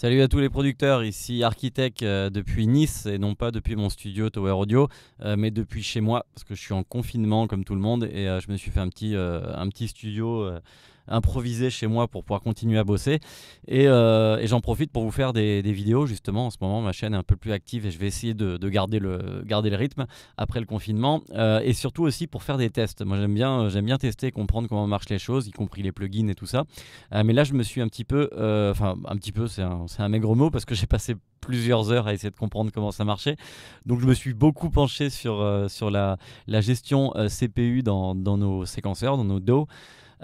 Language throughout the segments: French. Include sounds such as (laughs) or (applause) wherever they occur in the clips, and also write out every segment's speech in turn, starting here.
Salut à tous les producteurs, ici Architect euh, depuis Nice et non pas depuis mon studio Tower Audio, euh, mais depuis chez moi parce que je suis en confinement comme tout le monde et euh, je me suis fait un petit, un petit studio improviser chez moi pour pouvoir continuer à bosser. Et, euh, j'en profite pour vous faire des, vidéos. Justement, en ce moment, ma chaîne est un peu plus active et je vais essayer de, garder, le, garder le rythme après le confinement. Euh, et surtout aussi pour faire des tests. Moi, j'aime bien, bien tester et comprendre comment marchent les choses, y compris les plugins et tout ça. Euh, mais là, je me suis un petit peu, enfin, un petit peu, c'est un, maigre mot parce que (laughs) j'ai passé plusieurs heures à essayer de comprendre comment ça marchait. Donc je me suis beaucoup penché sur, sur la, gestion CPU dans, nos séquenceurs, dans nos dos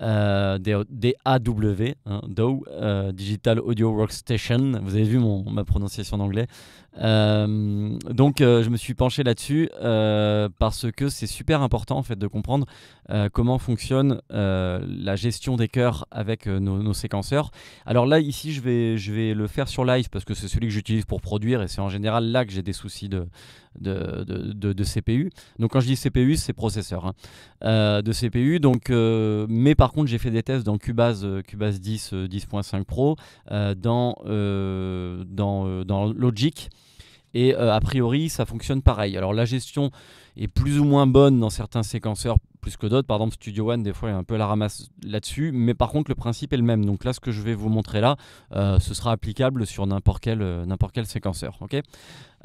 euh, DAW, hein, euh, Digital Audio Workstation. Vous avez vu mon, ma prononciation d'anglais. Euh, donc euh, je me suis penché là-dessus euh, parce que c'est super important en fait de comprendre comment fonctionne la gestion des cœurs avec nos, séquenceurs. Alors là ici je vais, je vais le faire sur live parce que c'est celui que j'utilise pour produire et c'est en général là que j'ai des soucis de, de, CPU. Donc quand je dis CPU c'est processeur hein. de CPU. Donc, mais par contre j'ai fait des tests dans Cubase, Cubase 10, 10.5 Pro, dans, dans, dans Logic. Et euh, a priori, ça fonctionne pareil. Alors la gestion est plus ou moins bonne dans certains séquenceurs plus que d'autres. Par exemple, Studio One, des fois, il y a un peu la ramasse là-dessus. Mais par contre, le principe est le même. Donc là, ce que je vais vous montrer là, euh, ce sera applicable sur n'importe quel, euh, séquenceur. ok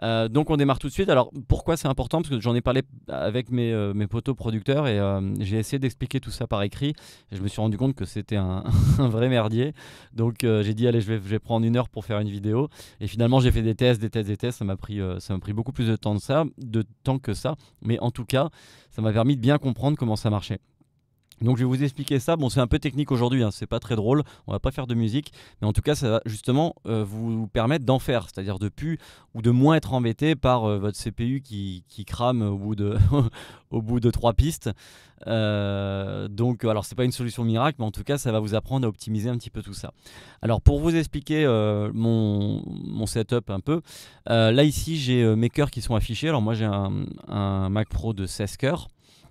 euh, donc on démarre tout de suite. Alors pourquoi c'est important Parce que j'en ai parlé avec mes, potos producteurs et j'ai essayé d'expliquer tout ça par écrit. je me suis rendu compte que c'était un, (laughs) vrai merdier. Donc j'ai dit allez je vais, je vais, prendre une heure pour faire une vidéo. Et finalement j'ai fait des tests, des tests, des tests. Ça m'a pris, pris beaucoup plus de temps, ça, de temps que ça. Mais en tout cas ça m'a permis de bien comprendre comment ça marchait. Donc je vais vous expliquer ça. Bon, c'est un peu technique aujourd'hui, hein. c'est pas très drôle, on va pas faire de musique, mais en tout cas, ça va justement euh, vous permettre d'en faire, c'est-à-dire de plus ou de moins être embêté par euh, votre CPU qui, crame au bout de, (laughs) trois pistes. Euh, donc, alors c'est pas une solution miracle, mais en tout cas, ça va vous apprendre à optimiser un petit peu tout ça. Alors pour vous expliquer mon, setup un peu, là ici j'ai mes cœurs qui sont affichés. Alors moi j'ai un, un Mac Pro de 16 cœurs.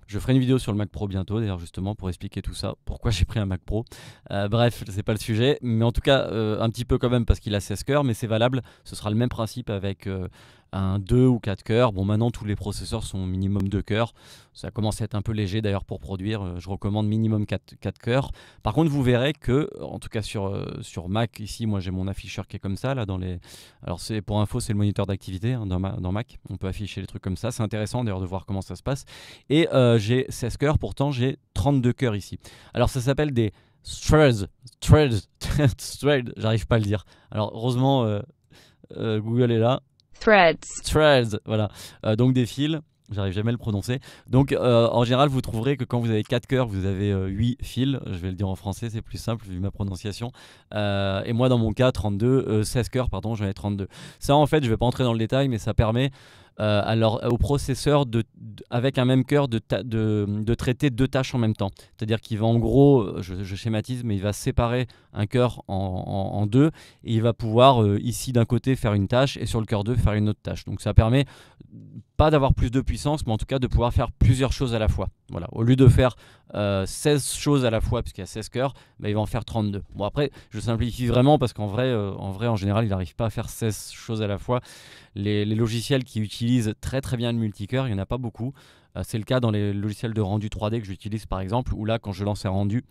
Je ferai une vidéo sur le Mac Pro bientôt, d'ailleurs, justement, pour expliquer tout ça, pourquoi j'ai pris un Mac Pro. Euh, bref, c'est pas le sujet, mais en tout cas, euh, un petit peu quand même, parce qu'il a 16 cœurs, mais c'est valable. Ce sera le même principe avec euh, un 2 ou 4 cœurs. Bon, maintenant, tous les processeurs sont minimum 2 cœurs. Ça commence à être un peu léger d'ailleurs pour produire. Euh, je recommande minimum 4, 4 cœurs. Par contre, vous verrez que, en tout cas sur, euh, sur Mac, ici, moi j'ai mon afficheur qui est comme ça. Là, dans les... Alors, c'est pour info, c'est le moniteur d'activité hein, dans, Mac. On peut afficher les trucs comme ça. C'est intéressant d'ailleurs de voir comment ça se passe. Et euh, j'ai 16 cœurs, pourtant j'ai 32 cœurs ici. Alors, ça s'appelle des threads. Threads. (laughs) threads. J'arrive pas à le dire. Alors, heureusement. Google est là, Threads. Threads, voilà. Euh, donc des fils. J'arrive jamais à le prononcer. Donc, euh, en général, vous trouverez que quand vous avez 4 cœurs, vous avez euh, huit 8 fils. Je vais le dire en français, c'est plus simple vu ma prononciation. et moi, dans mon cas, 32, 16 cœurs, pardon, j'en ai 32. Ça, en fait, je ne vais pas entrer dans le détail, mais ça permet euh, alors, au processeur de, avec un même cœur de, de, traiter deux tâches en même temps. C'est-à-dire qu'il va en gros, euh, je, schématise, mais il va séparer un cœur en, en, deux et il va pouvoir euh, ici d'un côté faire une tâche et sur le cœur 2 faire une autre tâche. Donc ça permet pas d'avoir plus de puissance, mais en tout cas de pouvoir faire plusieurs choses à la fois. Voilà. Au lieu de faire 16 euh, choses à la fois, puisqu'il y a 16 cœurs, bah, il va en faire 32. Bon, après, je simplifie vraiment parce qu'en vrai, euh, en vrai, en général, il n'arrive pas à faire 16 choses à la fois. Les, logiciels qui utilisent très très bien le multicœur, il n'y en a pas beaucoup. Euh, c'est le cas dans les logiciels de rendu 3D que j'utilise par exemple, où là, quand je lance un rendu,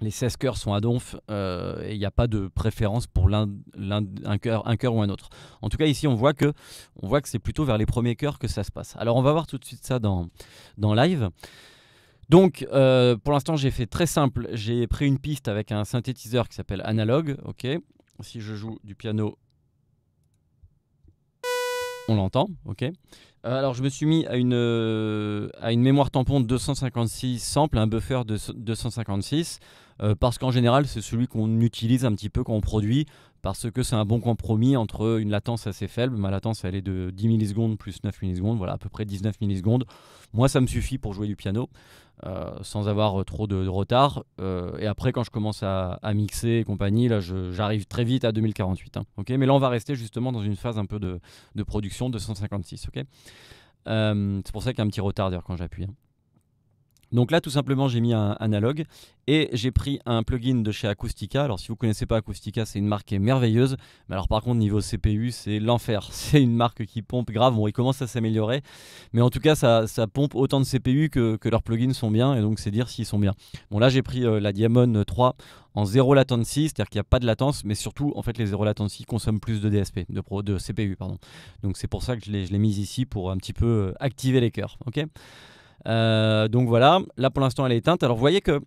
les 16 cœurs sont à donf euh, et il n'y a pas de préférence pour l'un, un, cœur, un cœur ou un autre. En tout cas, ici, on voit que, on voit que c'est plutôt vers les premiers cœurs que ça se passe. Alors, on va voir tout de suite ça dans, dans live. Donc, euh, pour l'instant, j'ai fait très simple. J'ai pris une piste avec un synthétiseur qui s'appelle Analogue. Ok. Si je joue du piano, on l'entend. Ok. Euh, alors, je me suis mis à une, euh, à une mémoire tampon de 256 samples, un buffer de 256, euh, parce qu'en général, c'est celui qu'on utilise un petit peu, quand on produit, parce que c'est un bon compromis entre une latence assez faible. Ma latence, elle est de 10 millisecondes plus 9 millisecondes, voilà, à peu près 19 millisecondes. Moi, ça me suffit pour jouer du piano. Euh, sans avoir trop de, retard. Euh, et après, quand je commence à, mixer et compagnie, là, j'arrive très vite à 2048. Hein, Mais là, on va rester justement dans une phase un peu de, de production de 156. Euh, c'est pour ça qu'il y a un petit retard d'ailleurs quand j'appuie. Hein. Donc là, tout simplement, j'ai mis un analogue et j'ai pris un plugin de chez Acoustica. Alors, si vous ne connaissez pas Acoustica, c'est une marque qui est merveilleuse. Mais alors, par contre, niveau CPU, c'est l'enfer. (laughs) C'est une marque qui pompe grave. Bon, ils commencent à s'améliorer. Mais en tout cas, ça, pompe autant de CPU que, leurs plugins sont bien. Et donc, c'est dire s'ils sont bien. Bon, là, j'ai pris euh, la Diamond 3 en 0 latency, c'est-à-dire qu'il n'y a pas de latence, mais surtout, en fait, les 0 latency consomment plus de DSP, de, de CPU, pardon. Donc, c'est pour ça que je l'ai mise ici pour un petit peu euh, activer les cœurs. OK euh, donc voilà, là pour l'instant elle est éteinte. Alors vous voyez que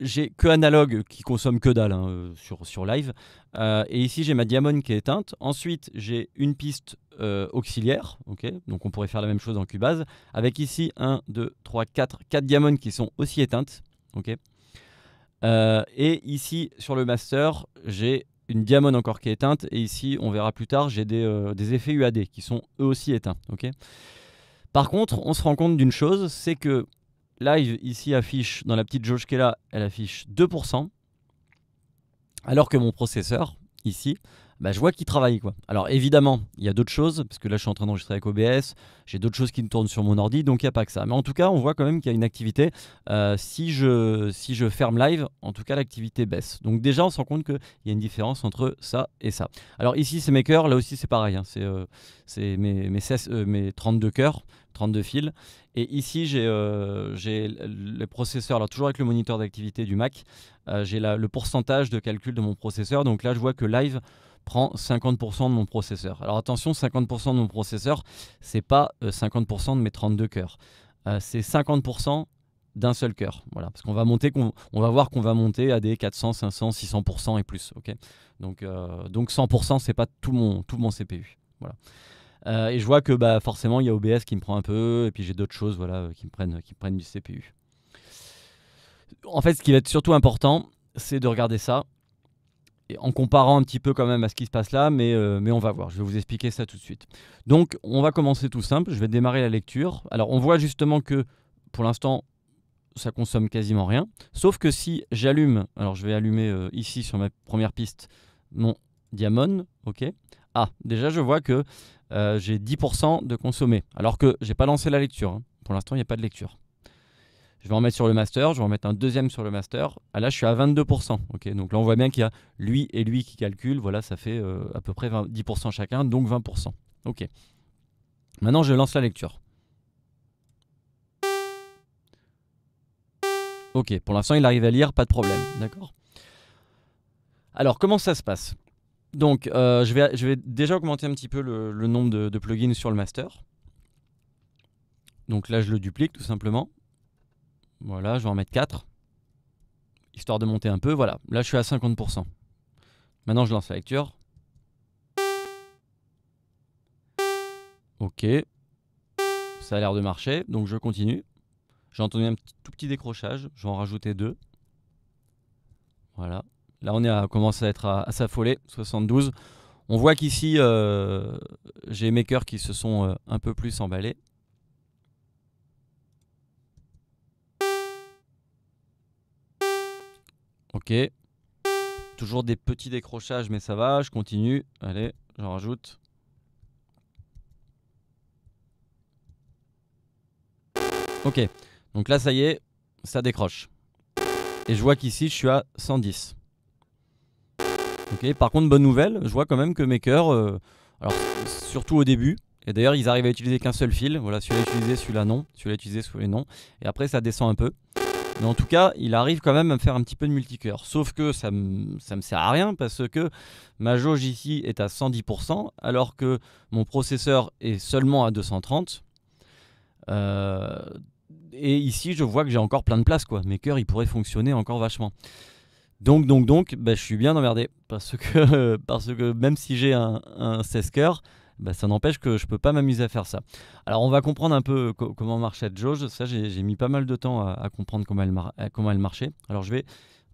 j'ai que analogue qui consomme que dalle hein, euh, sur, sur live. Euh, et ici j'ai ma diamond qui est éteinte. Ensuite j'ai une piste auxiliaire. ok Donc on pourrait faire la même chose en Cubase. Avec ici 1, 2, 3, 4, 4 diamonds qui sont aussi éteintes. ok et ici sur le master j'ai une diamond encore qui est éteinte. Et ici on verra plus tard j'ai des, des effets UAD qui sont eux aussi éteints. ok par contre, on se rend compte d'une chose, c'est que Live ici affiche, dans la petite jauge est là, elle affiche 2%, alors que mon processeur, ici, bah, je vois qu'il travaille. Quoi. Alors évidemment, il y a d'autres choses, parce que là je suis en train d'enregistrer avec OBS, j'ai d'autres choses qui me tournent sur mon ordi, donc il n'y a pas que ça. Mais en tout cas, on voit quand même qu'il y a une activité. Euh, si, je, si je ferme live, en tout cas l'activité baisse. Donc déjà, on se rend compte qu'il y a une différence entre ça et ça. Alors ici, c'est mes cœurs, là aussi c'est pareil, hein. euh, c'est mes, mes 32 euh, cœurs. 32 fils. Et ici, j'ai euh, le processeur, alors toujours avec le moniteur d'activité du Mac, euh, j'ai le pourcentage de calcul de mon processeur. Donc là, je vois que Live prend 50% de mon processeur. Alors attention, 50% de mon processeur, c'est pas 50% euh, de mes 32 cœurs. c'est 50% d'un seul cœur. Voilà, parce qu'on va monter, qu'on va voir qu'on va monter à des 400, 500, 600% et plus. Ok, donc donc 100%, c'est pas tout mon tout mon CPU. Voilà. Euh, et je vois que bah, forcément, il y a OBS qui me prend un peu, et puis j'ai d'autres choses voilà, qui, me prennent, qui prennent du CPU. En fait, ce qui va être surtout important, c'est de regarder ça, et en comparant un petit peu quand même à ce qui se passe là, mais, euh, mais on va voir, je vais vous expliquer ça tout de suite. Donc, on va commencer tout simple, je vais démarrer la lecture. Alors, on voit justement que, pour l'instant, ça consomme quasiment rien. Sauf que si j'allume, alors je vais allumer euh, ici sur ma première piste mon diamond, ok. Ah, déjà je vois que euh, j'ai 10% de consommé. Alors que j'ai pas lancé la lecture. Hein. Pour l'instant, il n'y a pas de lecture. Je vais en mettre sur le master, je vais en mettre un deuxième sur le master. Ah, là, je suis à 22%. donc là, on voit bien qu'il y a lui et lui qui calculent. Voilà, ça fait euh, à peu près 10% chacun, donc 20%. Ok. Maintenant, je lance la lecture. Ok, pour l'instant, il arrive à lire, pas de problème. D'accord. Alors, comment ça se passe donc, euh, je, vais, déjà augmenter un petit peu le, nombre de, plugins sur le master. Donc là, je le duplique tout simplement. Voilà, je vais en mettre 4. Histoire de monter un peu. Voilà, là, je suis à 50%. Maintenant, je lance la lecture. Ok. Ça a l'air de marcher, donc je continue. J'ai entendu un tout petit décrochage, je vais en rajouter 2. Voilà. Là, on est commence à être à, s'affoler, 72. On voit qu'ici, euh, j'ai mes cœurs qui se sont euh, un peu plus emballés. Ok. Toujours des petits décrochages, mais ça va, je continue. Allez, j'en rajoute. Ok, donc là, ça y est, ça décroche. Et je vois qu'ici, je suis à 110. Par contre, bonne nouvelle, je vois quand même que mes cœurs, euh, surtout au début, et d'ailleurs ils arrivent à utiliser qu'un seul fil, voilà, celui-là utilisé, celui-là non, celui-là utilisé, celui-là non, et après ça descend un peu. Mais en tout cas, il arrive quand même à me faire un petit peu de multicœur. Sauf que ça ne me sert à rien parce que ma jauge ici est à 110%, alors que mon processeur est seulement à 230. Euh, et ici, je vois que j'ai encore plein de place. Quoi. Mes cœurs, ils pourraient fonctionner encore vachement. Donc, donc, donc, bah, je suis bien emmerdé. Parce que, (laughs) parce que même si j'ai un, 16 cœur, bah, ça n'empêche que je ne peux pas m'amuser à faire ça. Alors on va comprendre un peu comment marche cette jauge. Ça, j'ai mis pas mal de temps à, comprendre comment elle, comment elle marchait. Alors je vais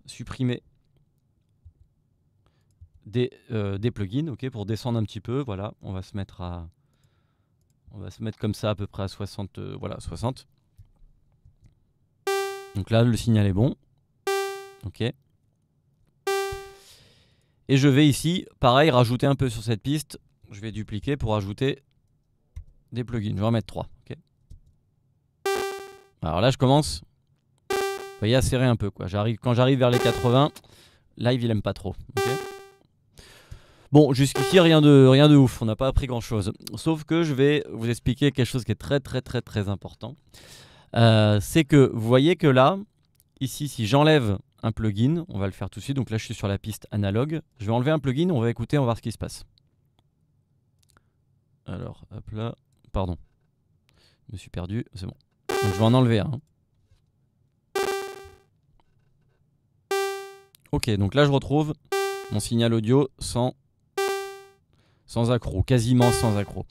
supprimer euh, des, plugins ok, pour descendre un petit peu. Voilà, on va se mettre à... On va se mettre comme ça à peu près à 60. Euh, voilà, 60. Donc là, le signal est bon. Ok. Et je vais ici, pareil, rajouter un peu sur cette piste. Je vais dupliquer pour ajouter des plugins. Je vais en mettre 3. Alors là, je commence. Vous voyez, à serrer un peu. Quand j'arrive vers les 80, live, il aime pas trop. Bon, jusqu'ici, rien de, rien de ouf. On n'a pas appris grand-chose. Sauf que je vais vous expliquer quelque chose qui est très, très, très, très important. Euh, c'est que vous voyez que là, ici, si j'enlève un plugin. On va le faire tout de suite. Donc là, je suis sur la piste analogue. Je vais enlever un plugin, on va écouter, on va voir ce qui se passe. Alors, hop là. Pardon. Je me suis perdu. C'est bon. Donc, je vais en enlever un. Hein. Ok, donc là, je retrouve mon signal audio sans sans accro, quasiment sans accro.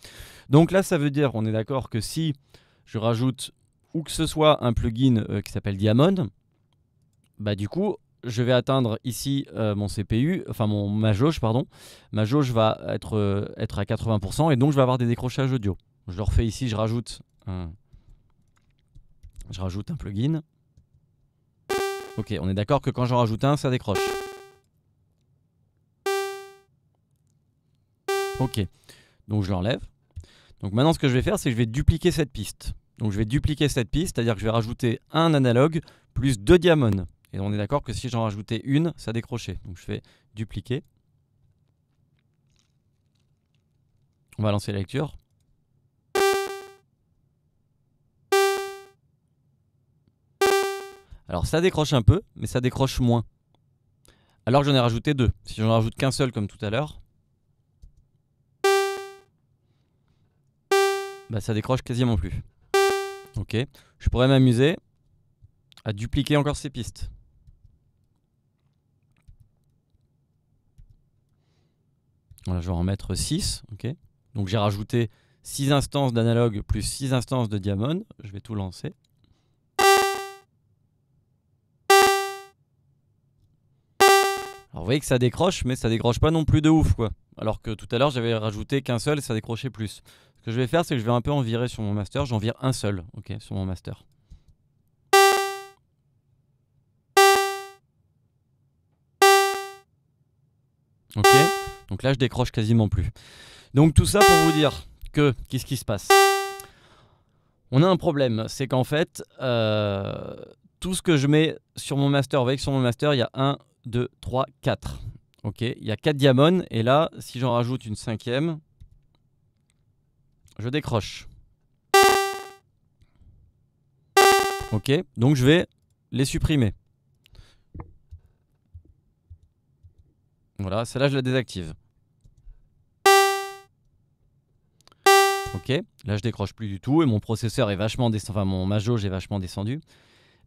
Donc là, ça veut dire, on est d'accord que si je rajoute ou que ce soit un plugin euh, qui s'appelle Diamond, bah du coup, je vais atteindre ici euh, mon CPU, enfin mon, ma jauge, pardon. Ma jauge va être, euh, être à 80% et donc je vais avoir des décrochages audio. Je le refais ici, je rajoute un, je rajoute un plugin. Ok, on est d'accord que quand j'en rajoute un, ça décroche. Ok, donc je l'enlève. Donc maintenant ce que je vais faire, c'est que je vais dupliquer cette piste. Donc je vais dupliquer cette piste, c'est-à-dire que je vais rajouter un analogue plus deux diamants on est d'accord que si j'en rajoutais une, ça décrochait. Donc je fais dupliquer. On va lancer la lecture. Alors ça décroche un peu, mais ça décroche moins. Alors j'en ai rajouté deux. Si j'en rajoute qu'un seul comme tout à l'heure, bah, ça décroche quasiment plus. Ok, je pourrais m'amuser à dupliquer encore ces pistes. Voilà, je vais en mettre 6. Donc j'ai rajouté 6 instances d'analogue plus 6 instances de diamond. Je vais tout lancer. Alors vous voyez que ça décroche, mais ça décroche pas non plus de ouf. quoi. Alors que tout à l'heure, j'avais rajouté qu'un seul et ça décrochait plus. Ce que je vais faire, c'est que je vais un peu en virer sur mon master. J'en vire un seul ok, sur mon master. Ok donc là, je décroche quasiment plus. Donc tout ça pour vous dire que, qu'est-ce qui se passe On a un problème, c'est qu'en fait, euh, tout ce que je mets sur mon master, que sur mon master, il y a 1, 2, 3, 4. Ok, il y a 4 diamants, et là, si j'en rajoute une cinquième, je décroche. Ok, donc je vais les supprimer. Voilà, celle-là, je la désactive. Ok, là je décroche plus du tout et mon processeur est vachement descendu, enfin mon ma jauge est vachement descendu.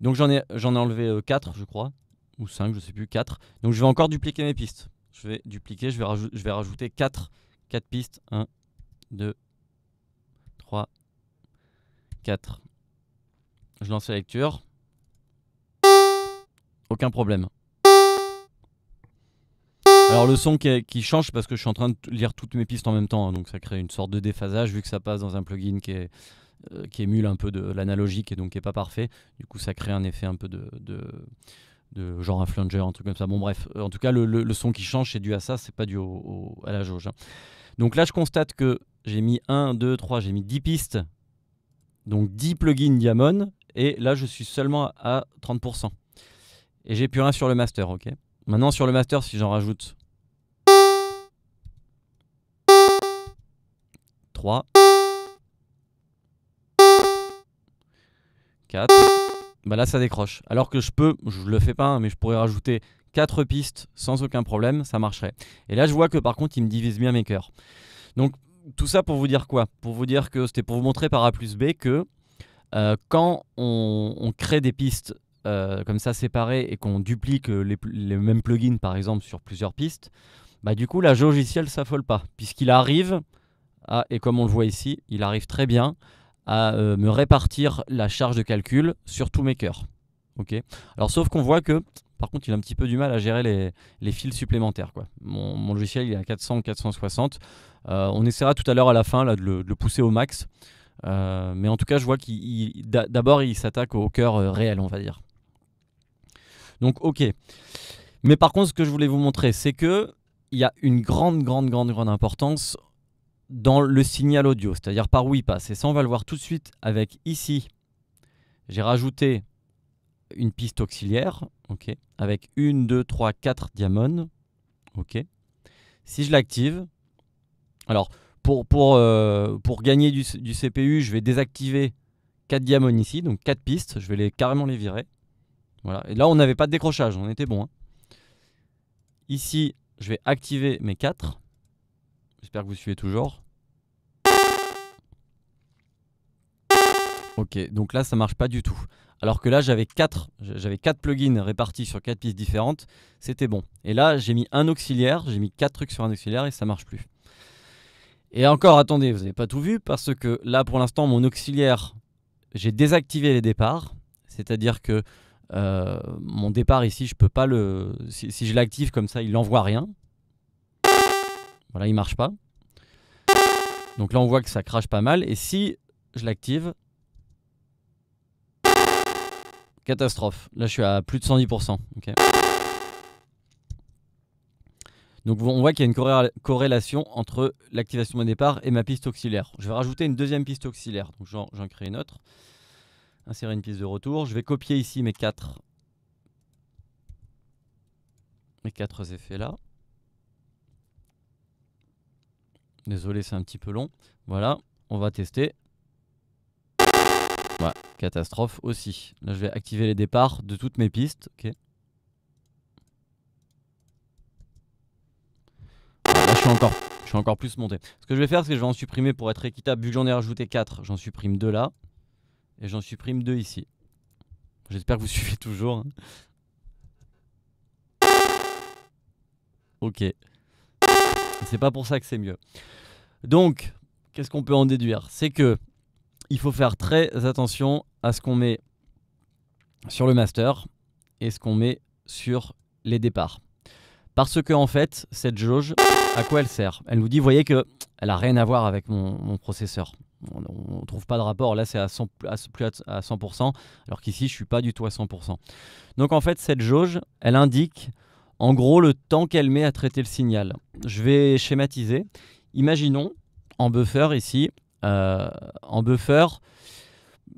Donc j'en ai, ai enlevé 4 euh, je crois, ou 5 je sais plus, 4. Donc je vais encore dupliquer mes pistes. Je vais dupliquer, je vais, je vais rajouter 4, 4 pistes. 1, 2, 3, 4. Je lance la lecture. Aucun problème. Alors le son qui, change parce que je suis en train de lire toutes mes pistes en même temps, hein, donc ça crée une sorte de déphasage vu que ça passe dans un plugin qui est euh, émule un peu de l'analogique et donc qui est pas parfait. Du coup, ça crée un effet un peu de, genre un flanger, un truc comme ça. Bon, bref, euh, en tout cas, le, son qui change, c'est dû à ça, c'est pas dû à la jauge. Hein. Donc là, je constate que j'ai mis 1, 2, 3, j'ai mis 10 pistes, donc 10 plugins Diamond, et là, je suis seulement à 30%. Et j'ai plus rien sur le master, ok Maintenant, sur le master, si j'en rajoute 3, 4. Bah là, ça décroche. Alors que je peux, je le fais pas, hein, mais je pourrais rajouter 4 pistes sans aucun problème, ça marcherait. Et là, je vois que par contre, il me divise bien mes cœurs. Donc, tout ça pour vous dire quoi Pour vous dire que c'était pour vous montrer par A plus B que euh, quand on, crée des pistes euh, comme ça séparées et qu'on duplique euh, les, mêmes plugins par exemple sur plusieurs pistes, bah du coup la ne s'affole pas puisqu'il arrive ah, et comme on le voit ici, il arrive très bien à euh, me répartir la charge de calcul sur tous mes cœurs. Alors sauf qu'on voit que, par contre, il a un petit peu du mal à gérer les, fils supplémentaires. Mon, logiciel il est à 400 460. Euh, on essaiera tout à l'heure à la fin là, de, le, pousser au max. Euh, mais en tout cas, je vois qu'il d'abord il s'attaque au cœur réel, on va dire. Donc ok. Mais par contre, ce que je voulais vous montrer, c'est que il y a une grande, grande, grande, grande importance dans le signal audio, c'est-à-dire par où il passe. Et ça, on va le voir tout de suite avec ici. J'ai rajouté une piste auxiliaire, ok, avec 1, 2, 3, 4 diamants, ok. Si je l'active, alors pour, pour, euh, pour gagner du, CPU, je vais désactiver 4 diamants ici, donc 4 pistes, je vais les, carrément les virer. Voilà. Et là, on n'avait pas de décrochage, on était bon. Hein. Ici, je vais activer mes 4 J'espère que vous suivez toujours. Ok, donc là ça marche pas du tout. Alors que là j'avais 4 j'avais quatre plugins répartis sur 4 pistes différentes, c'était bon. Et là j'ai mis un auxiliaire, j'ai mis 4 trucs sur un auxiliaire et ça marche plus. Et encore attendez, vous n'avez pas tout vu parce que là pour l'instant mon auxiliaire, j'ai désactivé les départs, c'est-à-dire que euh, mon départ ici je peux pas le si, si je l'active comme ça, il n'envoie rien, voilà, il marche pas. Donc là, on voit que ça crache pas mal. Et si je l'active, catastrophe. Là, je suis à plus de 110%. Donc on voit qu'il y a une corrélation entre l'activation de mon départ et ma piste auxiliaire. Je vais rajouter une deuxième piste auxiliaire. Donc j'en crée une autre. Insérer une piste de retour. Je vais copier ici mes quatre, mes quatre effets là. Désolé, c'est un petit peu long. Voilà, on va tester. Ouais, bah, catastrophe aussi. Là, je vais activer les départs de toutes mes pistes. Ok. Là, je suis encore, encore plus monté. Ce que je vais faire, c'est que je vais en supprimer pour être équitable. Vu que j'en ai rajouté 4, j'en supprime 2 là. Et j'en supprime 2 ici. J'espère que vous (laughs) suivez toujours. Hein. Ok. C'est pas pour ça que c'est mieux. Donc, qu'est-ce qu'on peut en déduire C'est que il faut faire très attention à ce qu'on met sur le master et ce qu'on met sur les départs. Parce que en fait, cette jauge, à quoi elle sert Elle nous dit, voyez que elle a rien à voir avec mon, processeur. On ne trouve pas de rapport. Là, c'est à, plus à 100%, alors qu'ici, je suis pas du tout à 100%. Donc en fait, cette jauge, elle indique en gros, le temps qu'elle met à traiter le signal. Je vais schématiser. Imaginons, en buffer ici, euh, en buffer,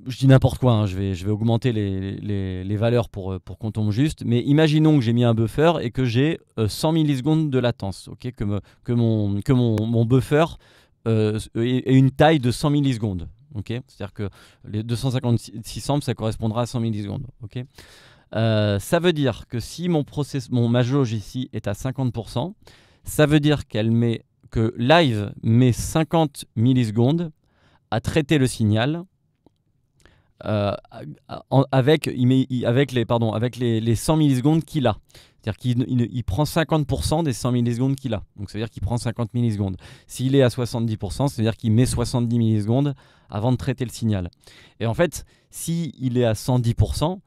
je dis n'importe quoi, hein, je, vais, je vais augmenter les, valeurs pour, euh, pour qu'on tombe juste, mais imaginons que j'ai mis un buffer et que j'ai 100 euh, millisecondes de latence, ok que, que, mon, que mon, buffer ait une taille de 100 millisecondes. ok C'est-à-dire que les 256 samples, ça correspondra à 100 millisecondes. ok euh, ça veut dire que si mon, mon ma jauge ici est à 50%, ça veut dire qu'elle met, que live met 50 millisecondes à traiter le signal euh, avec, avec, les, pardon, avec les, les 100 millisecondes qu'il a. C'est-à-dire qu'il il, prend 50% des 100 millisecondes qu'il a. Donc, ça veut dire qu'il prend 50 millisecondes. S'il est à 70%, c'est-à-dire qu'il met 70 millisecondes avant de traiter le signal. Et en fait, s'il est à 110%,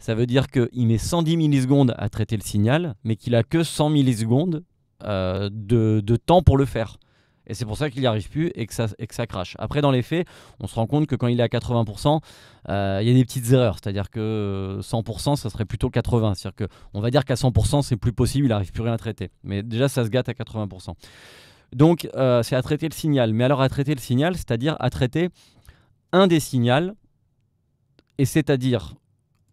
ça veut dire qu'il met 110 millisecondes à traiter le signal, mais qu'il a que 100 millisecondes euh, de, de, temps pour le faire. Et c'est pour ça qu'il n'y arrive plus et que, ça, que ça crache. Après, dans les faits, on se rend compte que quand il est à 80%, euh, il y a des petites erreurs. C'est-à-dire que 100%, ça serait plutôt 80%. C'est-à-dire qu'on va dire qu'à 100%, c'est plus possible, il n'arrive plus rien à traiter. Mais déjà, ça se gâte à 80%. Donc, euh, c'est à traiter le signal. Mais alors, à traiter le signal, c'est-à-dire à traiter un des signaux, et c'est-à-dire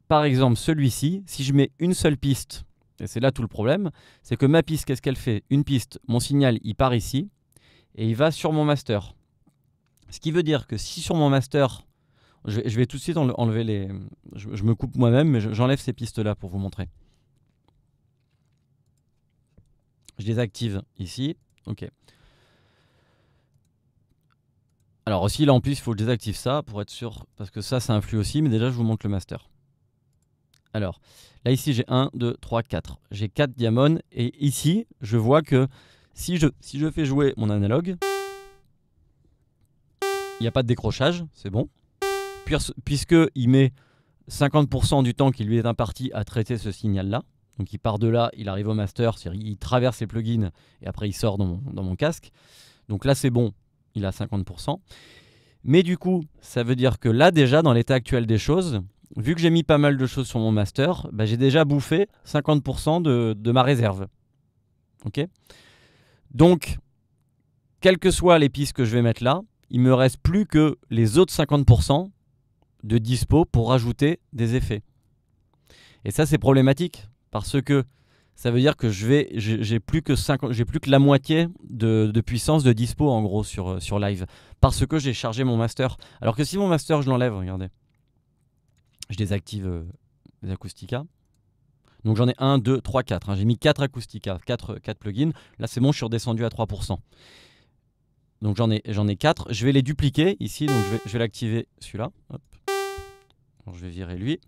par exemple, celui-ci, si je mets une seule piste, et c'est là tout le problème, c'est que ma piste, qu'est-ce qu'elle fait Une piste, mon signal, il part ici, et il va sur mon master. Ce qui veut dire que si sur mon master, je, vais tout de suite enlever les... Je, me coupe moi-même, mais j'enlève ces pistes-là pour vous montrer. Je désactive active ici. OK. Alors aussi, là en plus, il faut que je désactive ça pour être sûr, parce que ça, ça influe aussi, mais déjà, je vous montre le master. Alors, là ici j'ai 1, 2, 3, 4. J'ai 4 diamants et ici je vois que si je, si je fais jouer mon analogue, il n'y a pas de décrochage, c'est bon. Puisque il met 50% du temps qui lui est imparti à traiter ce signal-là. Donc il part de là, il arrive au master, il traverse les plugins et après il sort dans dans mon casque. Donc là c'est bon, il a 50%. Mais du coup, ça veut dire que là déjà, dans l'état actuel des choses, vu que j'ai mis pas mal de choses sur mon master, bah, j'ai déjà bouffé 50% de, ma réserve. Donc, quelles que soient les pistes que je vais mettre là, il me reste plus que les autres 50% de dispo pour rajouter des effets. Et ça, c'est problématique parce que ça veut dire que je vais, j'ai plus que la moitié de, puissance de dispo en gros sur, sur live parce que j'ai chargé mon master. Alors que si mon master, je l'enlève, regardez je désactive euh, les Acoustica. Donc j'en ai 1, 2, 3, 4. J'ai mis 4 Acoustica, 4, plugins. Là, c'est bon, je suis redescendu à 3%. Donc j'en ai, j'en ai 4. Je vais les dupliquer ici. Donc je vais, je vais l'activer celui-là. je vais virer lui.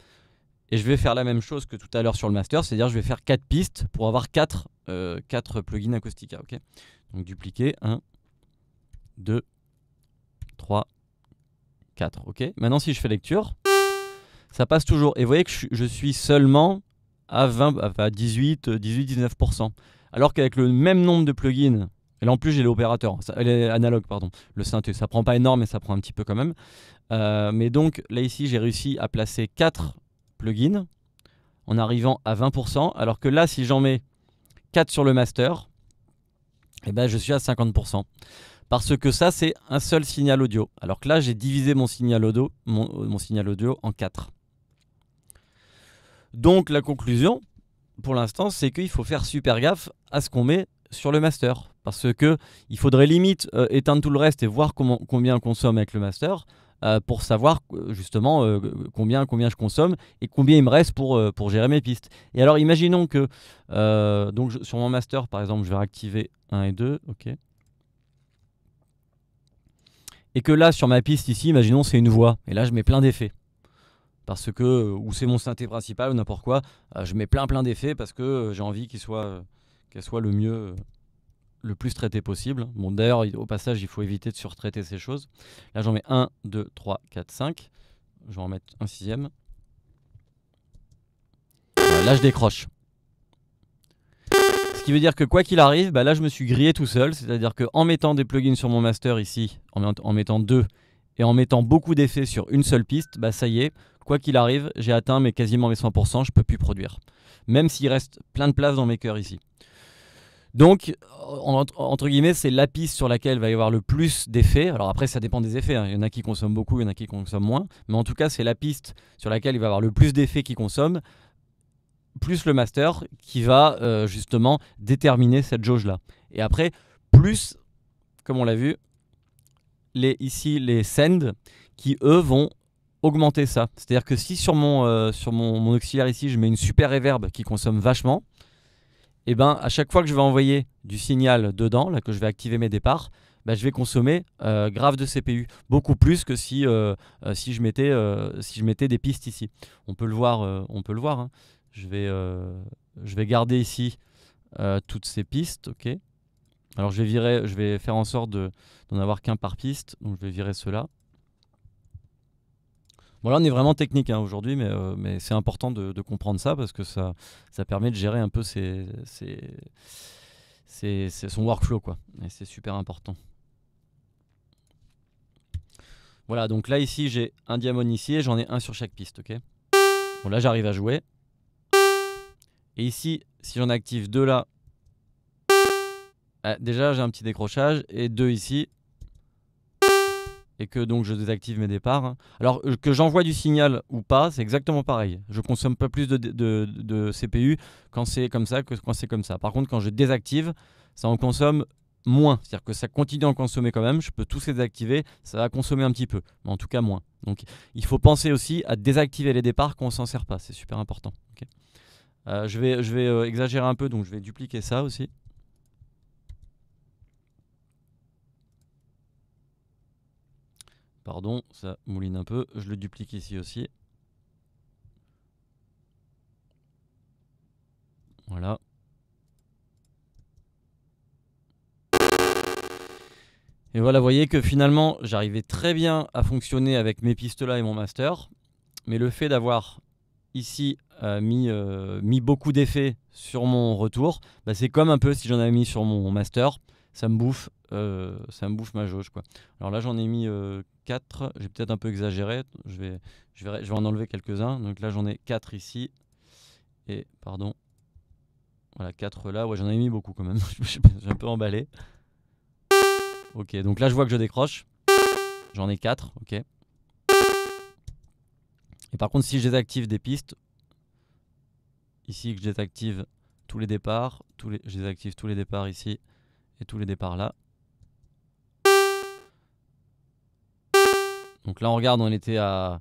Et je vais faire la même chose que tout à l'heure sur le master, c'est-à-dire je vais faire 4 pistes pour avoir 4, euh, plugins Acoustica. Donc dupliquer 1, 2, 3, 4. Maintenant, si je fais lecture ça passe toujours. Et vous voyez que je suis seulement à 20, à 18, 18, 19%. Alors qu'avec le même nombre de plugins, et en plus j'ai l'opérateur, analogue, pardon, le synthé, ça prend pas énorme, mais ça prend un petit peu quand même. Euh, mais donc là ici j'ai réussi à placer 4 plugins en arrivant à 20%, alors que là si j'en mets 4 sur le master, eh ben je suis à 50%. Parce que ça c'est un seul signal audio, alors que là j'ai divisé mon signal audio, mon, euh, mon signal audio en 4. Donc la conclusion, pour l'instant, c'est qu'il faut faire super gaffe à ce qu'on met sur le master. Parce que il faudrait limite euh, éteindre tout le reste et voir combien on consomme avec le master euh, pour savoir euh, justement combien, combien je consomme et combien il me reste pour, pour gérer mes pistes. Et alors imaginons que donc sur mon master, par exemple, je vais activer 1 et 2. ok Et que là, sur ma piste ici, imaginons c'est une voix. Et là, je mets plein d'effets parce que euh, ou c'est mon synthé principal ou n'importe quoi, euh, je mets plein plein d'effets parce que euh, j'ai envie qu'il soit qu'elle soit le mieux le plus traité possible. Bon d'ailleurs au passage, il faut éviter de surtraiter ces choses. Là, j'en mets 1 2 3 4 5. Je vais en mettre un sixième. là, je décroche. Ce qui veut dire que quoi qu'il arrive, bah, là je me suis grillé tout seul, c'est-à-dire qu'en mettant des plugins sur mon master ici, en mettant deux et en mettant beaucoup d'effets sur une seule piste, bah ça y est, quoi qu'il arrive, j'ai atteint mes quasiment mes 100%, je peux plus produire. Même s'il reste plein de place dans mes cœurs ici. Donc, entre guillemets, c'est la piste sur laquelle il va y avoir le plus d'effets. Alors après, ça dépend des effets. Hein. Il y en a qui consomment beaucoup, il y en a qui consomment moins. Mais en tout cas, c'est la piste sur laquelle il va y avoir le plus d'effets qui consomment, plus le master qui va euh, justement déterminer cette jauge-là. Et après, plus, comme on l'a vu, les, ici les sends qui eux vont augmenter ça. C'est-à-dire que si sur, mon, euh, sur mon, mon, auxiliaire ici je mets une super reverb qui consomme vachement, et eh ben à chaque fois que je vais envoyer du signal dedans, là que je vais activer mes départs, bah, je vais consommer euh, grave de CPU, beaucoup plus que si, euh, si, je mettais, si je mettais des pistes ici. On peut le voir, on peut le voir. Hein. Je, vais, je vais garder ici toutes ces pistes, ok alors je vais, faire en sorte d'en avoir qu'un par piste, donc je vais virer cela. Bon là on est vraiment technique hein, aujourd'hui, euh, mais, c'est important de, comprendre ça parce que ça, permet de gérer un peu son workflow quoi, et c'est super important. Voilà, donc là ici j'ai un diamant ici et j'en ai un sur chaque piste, Bon là j'arrive à jouer. Et ici, si j'en active deux là, ah, déjà j'ai un petit décrochage et deux ici et que donc je désactive mes départs. Alors euh, que j'envoie du signal ou pas, c'est exactement pareil. Je consomme pas plus de, CPU quand c'est comme ça que quand c'est comme ça. Par contre, quand je désactive, ça en consomme moins. C'est-à-dire que ça continue à en consommer quand même. Je peux tous les désactiver, ça va consommer un petit peu, mais en tout cas moins. Donc il faut penser aussi à désactiver les départs quand on s'en sert pas. C'est super important. Euh, je vais, je vais euh, exagérer un peu, donc je vais dupliquer ça aussi. Pardon, ça mouline un peu. Je le duplique ici aussi. Voilà. Et voilà, vous voyez que finalement, j'arrivais très bien à fonctionner avec mes pistes-là et mon master. Mais le fait d'avoir ici euh, euh, mis, beaucoup d'effets sur mon retour, bah, c'est comme un peu si j'en avais mis sur mon master ça me bouffe, euh, ça bouffe ma jauge. Quoi. Alors là, j'en ai mis 4. Euh, j'ai peut-être un peu exagéré. Je vais, je vais, je vais en enlever quelques-uns. Donc là, j'en ai 4 ici. Et, pardon. Voilà, 4 là. Ouais, j'en ai mis beaucoup quand même. (laughs) J'ai un peu emballé. Ok, donc là, je vois que je décroche. J'en ai 4. Ok. Et par contre, si je désactive des pistes, ici que je désactive tous les départs, tous les, je désactive tous les départs ici, et tous les départs là. Donc là, on regarde, on était à,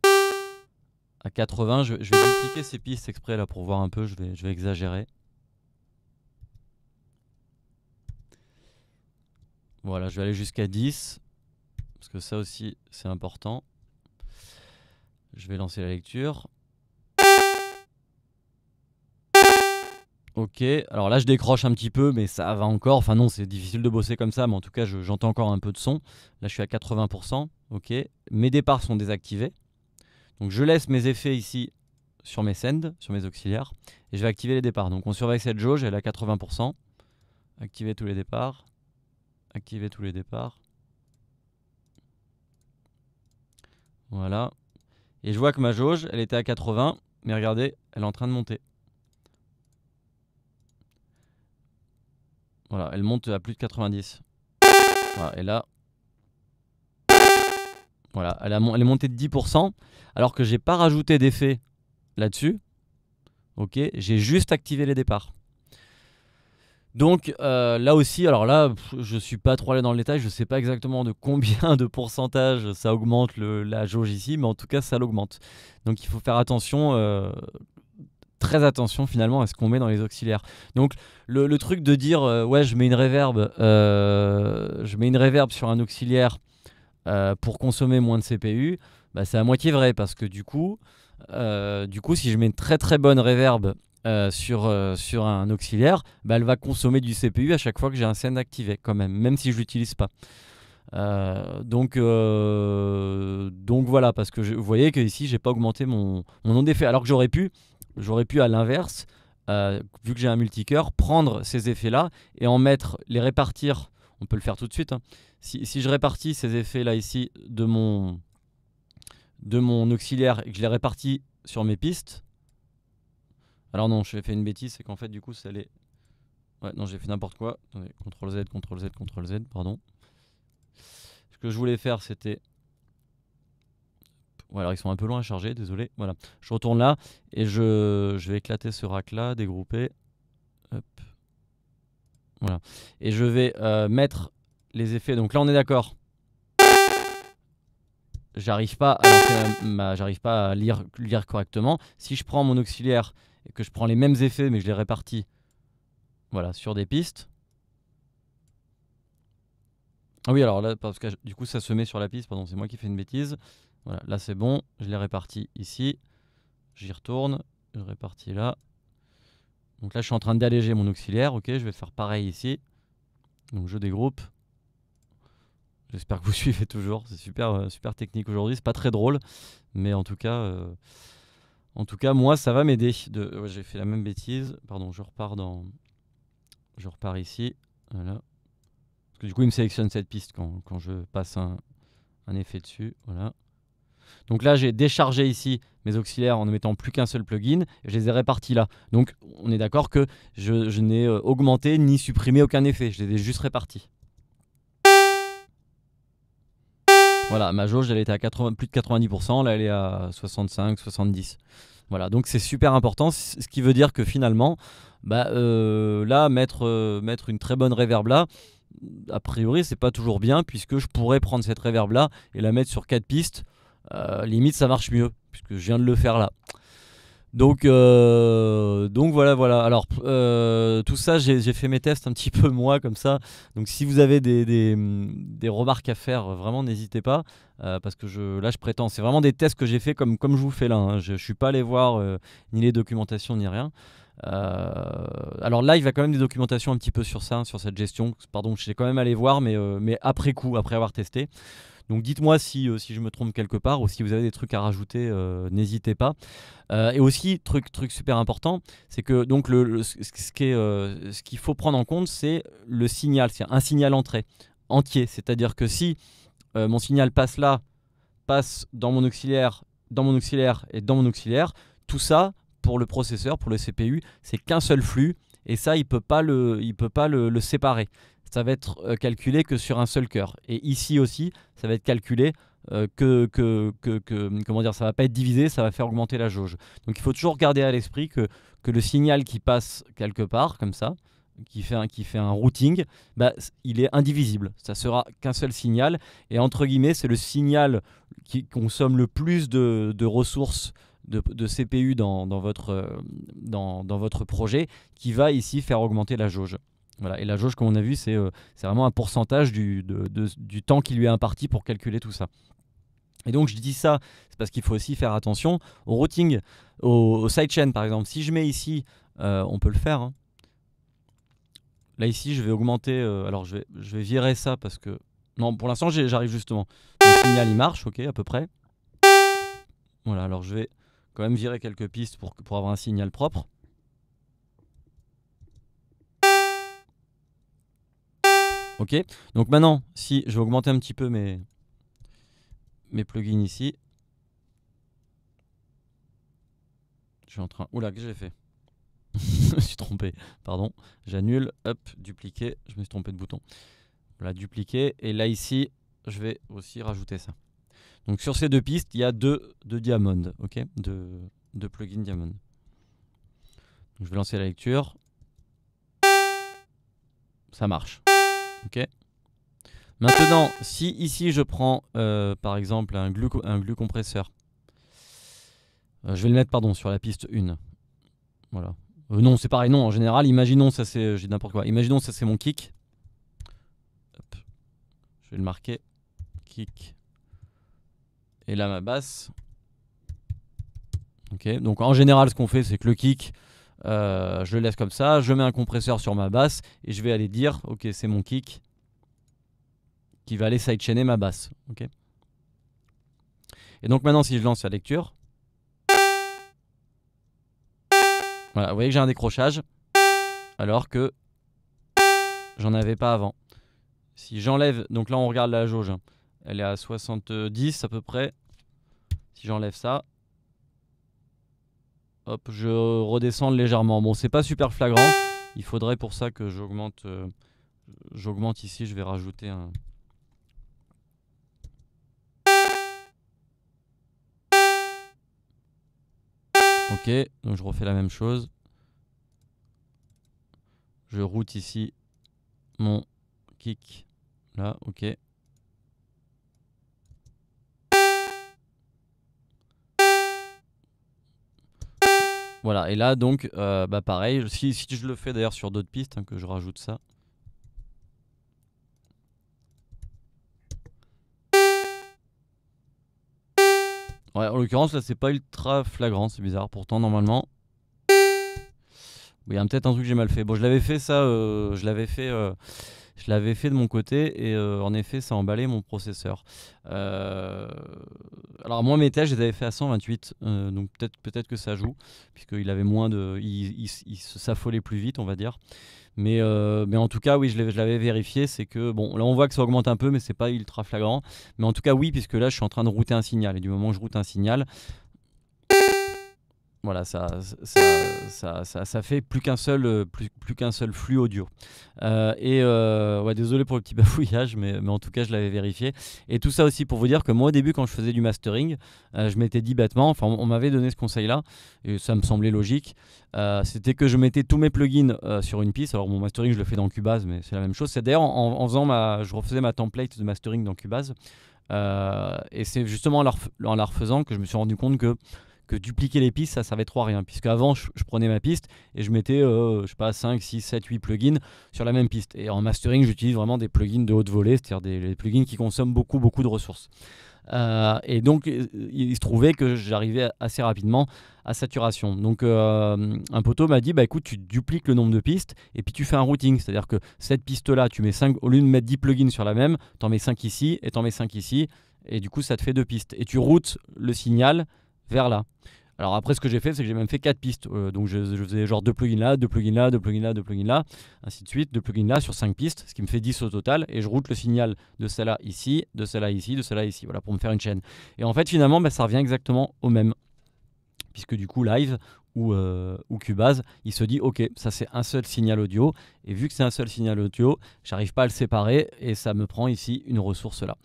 à 80. Je, vais dupliquer ces pistes exprès là pour voir un peu, je vais, je vais exagérer. Voilà, je vais aller jusqu'à 10, parce que ça aussi, c'est important. Je vais lancer la lecture. Ok, alors là je décroche un petit peu, mais ça va encore. Enfin non, c'est difficile de bosser comme ça, mais en tout cas j'entends encore un peu de son. Là je suis à 80%, ok. Mes départs sont désactivés. Donc je laisse mes effets ici sur mes sends, sur mes auxiliaires, et je vais activer les départs. Donc on surveille cette jauge, elle est à 80%. Activer tous les départs. Activer tous les départs. Voilà. Et je vois que ma jauge, elle était à 80, mais regardez, elle est en train de monter. Voilà, elle monte à plus de 90. et là, voilà, elle, est montée de 10%, alors que j'ai pas rajouté d'effet là-dessus. Ok, j'ai juste activé les départs. Donc euh, là aussi, alors là, je suis pas trop allé dans le détail, je sais pas exactement de combien de pourcentage ça augmente la jauge ici, mais en tout cas, ça l'augmente. Donc il faut faire attention euh, très attention finalement à ce qu'on met dans les auxiliaires. Donc le, truc de dire euh, ouais je mets une réverbe euh, je mets une réverbe sur un auxiliaire euh, pour consommer moins de CPU, bah, c'est à moitié vrai parce que du coup, du coup si je mets une très très bonne réverb sur, sur un auxiliaire, bah, elle va consommer du CPU à chaque fois que j'ai un scène activé quand même, même si je l'utilise pas. donc, donc voilà, parce que vous voyez que ici j'ai pas augmenté mon, mon nombre d'effets, alors que j'aurais pu J'aurais pu à l'inverse, euh, vu que j'ai un multicœur, prendre ces effets-là et en mettre, les répartir. On peut le faire tout de suite. Hein. Si, je répartis ces effets-là ici de mon, de mon auxiliaire et que je les répartis sur mes pistes. Alors non, j'ai fait une bêtise, c'est qu'en fait du coup ça allait... Ouais, non, j'ai fait n'importe quoi. Attendez, CTRL Z, CTRL Z, CTRL Z, pardon. Ce que je voulais faire, c'était ou alors ils sont un peu loin à charger, désolé. Voilà. Je retourne là et je, vais éclater ce rack là, dégrouper. Voilà. Et je vais euh, mettre les effets. Donc là, on est d'accord. J'arrive pas, j'arrive pas à lire, lire correctement. Si je prends mon auxiliaire et que je prends les mêmes effets, mais je les répartis voilà, sur des pistes. Ah oui, alors là, parce que du coup, ça se met sur la piste, pardon, c'est moi qui fais une bêtise. Voilà, là c'est bon, je l'ai réparti ici, j'y retourne, je répartis là. Donc là je suis en train d'alléger mon auxiliaire, ok, je vais faire pareil ici. Donc je dégroupe. J'espère que vous (laughs) suivez toujours, c'est super, euh, super technique aujourd'hui, c'est pas très drôle, mais en tout cas, euh, en tout cas moi ça va m'aider. J'ai fait la même bêtise, pardon, je repars dans, je repars ici, voilà. Parce que du coup il me sélectionne cette piste quand, je passe un, un effet dessus, voilà. Donc là, j'ai déchargé ici mes auxiliaires en ne mettant plus qu'un seul plugin, et je les ai répartis là. Donc on est d'accord que je, n'ai euh, augmenté ni supprimé aucun effet, je les ai juste répartis. Voilà, ma jauge, elle était à plus de 90%, là elle est à 65, 70. Voilà, donc c'est super important, ce qui veut dire que finalement, bah, euh, là, euh, mettre, une très bonne reverb là, a priori, c'est pas toujours bien, puisque je pourrais prendre cette reverb là et la mettre sur quatre pistes, euh, limite, ça marche mieux, puisque je viens de le faire là. Donc, euh, donc voilà, voilà. Alors, euh, tout ça, j'ai fait mes tests un petit (laughs) peu moi, comme ça. Donc, si vous avez des, remarques à faire, vraiment, n'hésitez pas. parce que je, là, je prétends. C'est vraiment des tests que j'ai fait comme, comme je vous fais là. Hein. Je suis pas allé voir ni les documentations, ni rien. alors là, il va quand même des documentations un petit peu sur ça, sur cette gestion. Pardon, je suis quand même allé voir, mais, mais après coup, après avoir testé. Donc dites-moi si, euh, si je me trompe quelque part ou si vous avez des trucs à rajouter, euh, n'hésitez pas. Euh, et aussi, truc, truc super important, c'est que donc le, ce, ce qu'il faut prendre en compte, c'est le signal, c'est un signal entrée entier. C'est-à-dire que si mon signal passe là, passe dans mon auxiliaire, dans mon auxiliaire et dans mon auxiliaire, tout ça pour le processeur, pour le CPU, c'est qu'un seul flux et ça il peut pas le, il peut pas le séparer ça va être euh, calculé que sur un seul cœur. Et ici aussi, ça va être calculé euh, que, que, que, que, comment dire, ça va pas être divisé, ça va faire augmenter la jauge. Donc il faut toujours garder à l'esprit que, que le signal qui passe quelque part, comme ça, qui fait un, qui fait un routing, bah, il est indivisible. Ça sera qu'un seul signal. Et entre guillemets, c'est le signal qui consomme le plus de, de ressources de, de, CPU dans, dans votre, euh, dans, dans votre projet qui va ici faire augmenter la jauge. Voilà, et la jauge, comme on a vu, c'est euh, c'est vraiment un pourcentage du, du, temps qui lui est imparti pour calculer tout ça. Et donc je dis ça, c'est parce qu'il faut aussi faire attention au routing, au, sidechain par exemple. Si je mets ici, euh, on peut le faire. Hein. Là ici, je vais augmenter, euh, alors je vais, je vais virer ça parce que... Non, pour l'instant j'arrive justement. le signal il marche, ok, à peu près. Voilà, alors je vais quand même virer quelques pistes pour, pour avoir un signal propre. Ok Donc maintenant, si je vais augmenter un petit peu mes, mes plugins ici. Je suis en train... Oula, que j'ai fait (laughs) Je me suis trompé, pardon. J'annule, hop, dupliquer. Je me suis trompé de bouton. Voilà, dupliquer. Et là ici, je vais aussi rajouter ça. Donc sur ces deux pistes, il y a deux, deux ok Deux, deux plugins diamond. je vais lancer la lecture. Ça marche. Ok Maintenant, si ici je prends euh, par exemple un glu, compresseur, euh, je vais le mettre pardon sur la piste 1. Voilà. Euh, non, c'est pareil, non, en général, imaginons ça c'est. J'ai n'importe quoi. Imaginons ça c'est mon kick. Je vais le marquer. Kick. Et là ma basse. Ok, donc en général ce qu'on fait c'est que le kick, euh, je le laisse comme ça, je mets un compresseur sur ma basse et je vais aller dire ok c'est mon kick qui va aller sidechainer ma basse. ok et donc maintenant si je lance la lecture, voilà, vous voyez que j'ai un décrochage alors que j'en avais pas avant. Si j'enlève, donc là on regarde la jauge, hein. elle est à 70 à peu près. Si j'enlève ça, Hop, je redescends légèrement. Bon, c'est pas super flagrant. Il faudrait pour ça que j'augmente. Euh, j'augmente ici, je vais rajouter un. Ok, donc je refais la même chose. Je route ici mon kick. Là, ok. Voilà, et là donc, euh, bah pareil, si, si, je le fais d'ailleurs sur d'autres pistes, hein, que je rajoute ça. Ouais, en l'occurrence là c'est pas ultra flagrant, c'est bizarre, pourtant normalement... Oui, il y a peut-être un truc que j'ai mal fait. Bon, je l'avais fait ça, euh, je l'avais fait... Euh, je l'avais fait de mon côté et euh, en effet, ça emballait mon processeur. Euh, alors moi, mes tests, je les avais fait à 128, euh, donc peut-être peut que ça joue, puisqu'il avait moins de, il, s'affolait plus vite, on va dire. Mais, en tout cas, oui, je l'avais vérifié, c'est que bon, là on voit que ça augmente un peu, mais c'est pas ultra flagrant. Mais en tout cas, oui, puisque là, je suis en train de router un signal et du moment où je route un signal, voilà, ça, ça, ça, ça, fait plus qu'un seul, euh, plus, plus qu'un seul flux audio. Euh, et euh, ouais, désolé pour le petit (laughs) bafouillage, mais, mais en tout cas, je l'avais vérifié. Et tout ça aussi pour vous dire que moi, au début, quand je faisais du mastering, je m'étais dit bêtement, enfin, on m'avait donné ce conseil-là, et ça me semblait logique. c'était que je mettais tous mes plugins sur une piste. Alors, mon mastering, je le fais dans Cubase, mais c'est la même chose. C'est d'ailleurs en, faisant ma. Je refaisais ma template de mastering dans Cubase. et c'est justement en en la refaisant que je me suis rendu compte que que dupliquer les pistes, ça servait trop à rien. Puisque avant, je, prenais ma piste et je mettais, euh, je sais pas, 5, 6, 7, 8 plugins sur la même piste. Et en mastering, j'utilise vraiment des plugins de haute volée, c'est-à-dire des, plugins qui consomment beaucoup, beaucoup de ressources. Euh, et donc, il se trouvait que j'arrivais assez rapidement à saturation. Donc, euh, un poteau m'a dit bah, écoute, tu dupliques le nombre de pistes et puis tu fais un routing. C'est-à-dire que cette piste-là, tu mets 5, au lieu de mettre 10 plugins sur la même, tu en mets 5 ici et tu en mets 5 ici. Et du coup, ça te fait deux pistes. Et tu routes le signal vers là. Alors après, ce que j'ai fait, c'est que j'ai même fait quatre pistes. Euh, donc je, faisais genre deux plugins là, deux plugins là, deux plugins là, deux plugins là, ainsi de suite, deux plugins là sur cinq pistes, ce qui me fait 10 au total. Et je route le signal de celle-là ici, de celle-là ici, de celle-là ici, voilà, pour me faire une chaîne. Et en fait, finalement, bah, ça revient exactement au même. Puisque du coup, live ou, euh, ou Cubase, il se dit, ok, ça c'est un seul signal audio. Et vu que c'est un seul signal audio, j'arrive pas à le séparer et ça me prend ici une ressource là.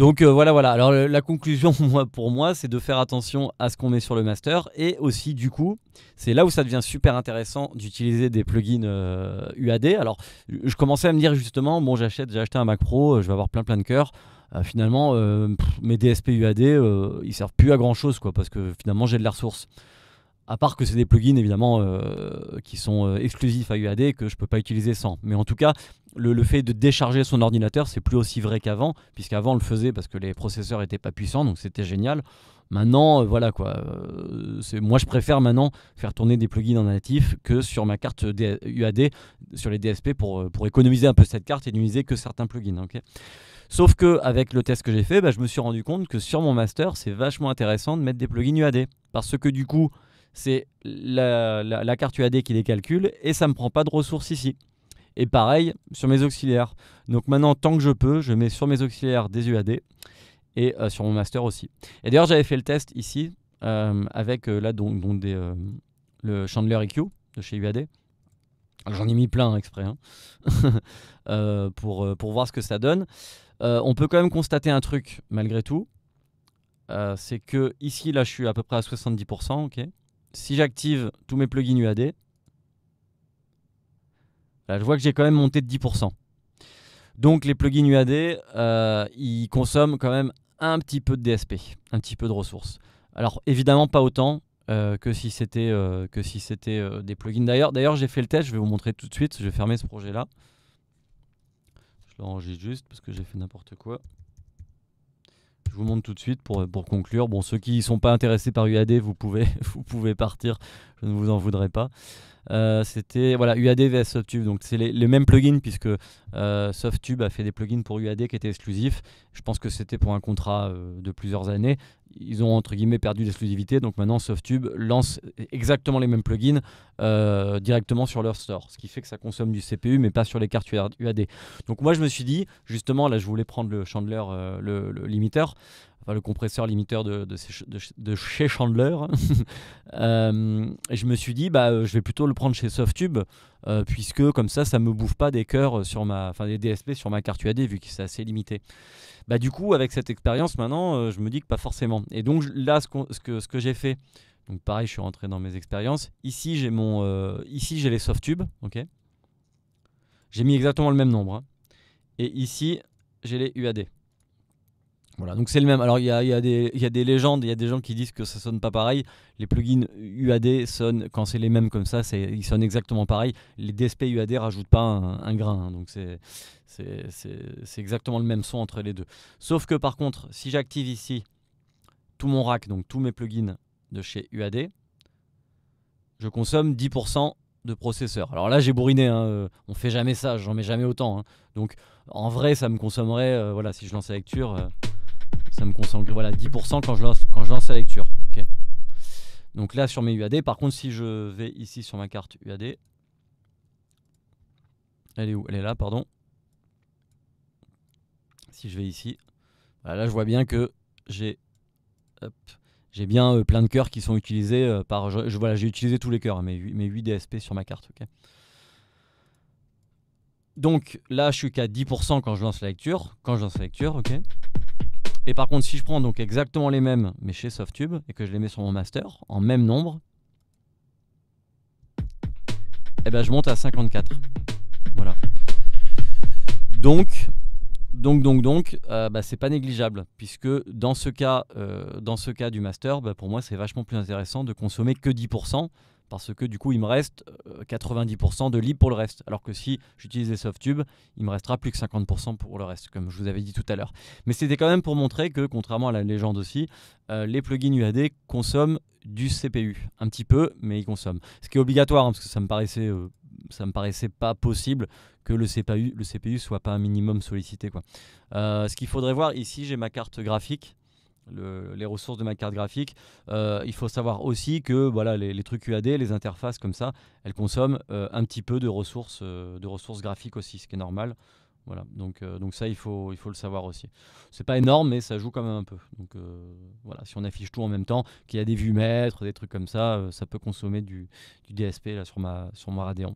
Donc euh, voilà, voilà. Alors la conclusion (laughs) pour moi, c'est de faire attention à ce qu'on met sur le master et aussi du coup, c'est là où ça devient super intéressant d'utiliser des plugins UAD. Euh, Alors je commençais à me dire justement, bon j'achète, j'ai acheté un Mac Pro, euh, je vais avoir plein plein de cœurs. finalement, mes DSP UAD, ils servent plus à grand chose quoi, parce que finalement j'ai de la ressource. À part que c'est des plugins évidemment euh, qui sont euh, exclusifs à UAD que je ne peux pas utiliser sans. Mais en tout cas, le, fait de décharger son ordinateur, c'est plus aussi vrai qu'avant, puisqu'avant on le faisait parce que les processeurs n'étaient pas puissants, donc c'était génial. Maintenant, euh, voilà quoi. moi, je préfère maintenant faire tourner des plugins en natif que sur ma carte UAD, sur les DSP, pour, pour économiser un peu cette carte et n'utiliser que certains plugins. Sauf que avec le test que j'ai fait, bah, je me suis rendu compte que sur mon master, c'est vachement intéressant de mettre des plugins UAD. Parce que du coup, c'est la, carte UAD qui les calcule et ça ne me prend pas de ressources ici. Et pareil sur mes auxiliaires. Donc maintenant, tant que je peux, je mets sur mes auxiliaires des UAD et euh, sur mon master aussi. Et d'ailleurs, j'avais fait le test ici euh, avec euh, là donc, donc des, le Chandler EQ de chez UAD. J'en ai mis plein exprès hein. (laughs) pour, pour voir ce que ça donne. on peut quand même constater un truc malgré tout. c'est que ici, là, je suis à peu près à 70%, ok si j'active tous mes plugins UAD, là, je vois que j'ai quand même monté de 10%. Donc les plugins UAD, euh, ils consomment quand même un petit peu de DSP, un petit peu de ressources. Alors évidemment pas autant euh, que si c'était euh, que si c'était des plugins. D'ailleurs, d'ailleurs j'ai fait le test, je vais vous montrer tout de suite. Je vais fermer ce projet là. Je l'enregistre juste parce que j'ai fait n'importe quoi. Je vous montre tout de suite pour, conclure. Bon, ceux qui ne sont pas intéressés par UAD, vous pouvez, (laughs) vous pouvez partir, je ne vous en voudrais pas. Euh, c'était voilà, UAD vs Softube. Donc c'est les, mêmes plugins puisque euh, Softube a fait des plugins pour UAD qui étaient exclusifs. Je pense que c'était pour un contrat euh, de plusieurs années. Ils ont entre guillemets perdu l'exclusivité, donc maintenant Softube lance exactement les mêmes plugins directement sur leur store, ce qui fait que ça consomme du CPU mais pas sur les cartes UAD. Donc moi je me suis dit, justement là je voulais prendre le Chandler, le limiteur, enfin le compresseur limiteur de, de, chez Chandler. (laughs) Euh, je me suis dit, bah, euh, je vais plutôt le prendre chez Softube, euh, puisque comme ça, ça me bouffe pas des cœurs sur ma, enfin des DSP sur ma carte UAD, vu que c'est assez limité. Bah, du coup, avec cette expérience, maintenant, je me dis que pas forcément. Et donc là, ce, ce que, ce que j'ai fait, donc pareil, je suis rentré dans mes expériences. Ici, j'ai mon, ici j'ai les Softube, ok. J'ai mis exactement le même nombre. Hein. Et ici, j'ai les UAD. Voilà, donc c'est le même. Alors il y a, des légendes, il y a des gens qui disent que ça sonne pas pareil. Les plugins UAD sonnent, quand c'est les mêmes comme ça, ils sonnent exactement pareil. Les DSP UAD rajoutent pas un, grain, hein. donc c'est exactement le même son entre les deux. Sauf que par contre, si j'active ici tout mon rack, donc tous mes plugins de chez UAD, je consomme 10% de processeur. Alors là, j'ai bourriné, hein. Euh, on fait jamais ça, j'en mets jamais autant. Hein. Donc en vrai, ça me consommerait, euh, voilà, si je lance la lecture. Euh, ça me concentre, voilà, 10% quand je, lance, quand je lance la lecture. Ok. Donc là, sur mes UAD, par contre, si je vais ici sur ma carte UAD, elle est où Elle est là, pardon. Si je vais ici, là, je vois bien que j'ai j'ai bien euh, plein de cœurs qui sont utilisés euh, par. Je, voilà, j'ai utilisé tous les cœurs, hein, mes, 8 DSP sur ma carte. Donc là, je suis qu'à 10% quand je lance la lecture. Quand je lance la lecture, ok. Et par contre, si je prends donc exactement les mêmes, mais chez Softube, et que je les mets sur mon master, en même nombre, eh ben je monte à 54. Voilà. Donc, donc, donc, donc, euh, bah, c'est pas négligeable, puisque dans ce cas, euh, dans ce cas du master, bah, pour moi, c'est vachement plus intéressant de consommer que 10%, parce que du coup, il me reste 90% euh, de libre pour le reste. Alors que si j'utilise soft il me restera plus que 50% pour le reste, comme je vous avais dit tout à l'heure. Mais c'était quand même pour montrer que, contrairement à la légende aussi, euh, les plugins UAD consomment du CPU. Un petit peu, mais ils consomment. Ce qui est obligatoire, hein, parce que ça me paraissait... Euh, ça me paraissait pas possible que le CPU, le CPU soit pas un minimum sollicité. Quoi. ce qu'il faudrait voir, ici j'ai ma carte graphique les ressources de ma carte graphique. Euh, il faut savoir aussi que voilà, les, trucs UAD, les interfaces comme ça, elles consomment euh, un petit peu de ressources, euh, de ressources graphiques aussi, ce qui est normal. Voilà, donc, donc ça, il faut, il faut le savoir aussi. C'est pas énorme, mais ça joue quand même un peu. Donc voilà, si on affiche tout en même temps, qu'il y a des vues maîtres des trucs comme ça, ça peut consommer du, DSP sur, ma, sur mon Radeon.